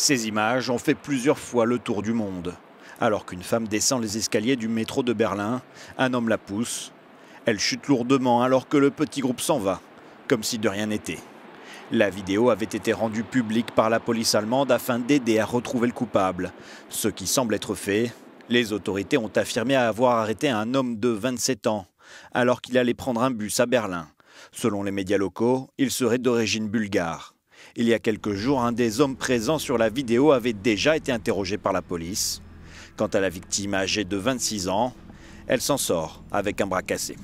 Ces images ont fait plusieurs fois le tour du monde. Alors qu'une femme descend les escaliers du métro de Berlin, un homme la pousse. Elle chute lourdement alors que le petit groupe s'en va, comme si de rien n'était. La vidéo avait été rendue publique par la police allemande afin d'aider à retrouver le coupable. Ce qui semble être fait, les autorités ont affirmé avoir arrêté un homme de 27 ans, alors qu'il allait prendre un bus à Berlin. Selon les médias locaux, il serait d'origine bulgare. Il y a quelques jours, un des hommes présents sur la vidéo avait déjà été interrogé par la police. Quant à la victime âgée de 26 ans, elle s'en sort avec un bras cassé.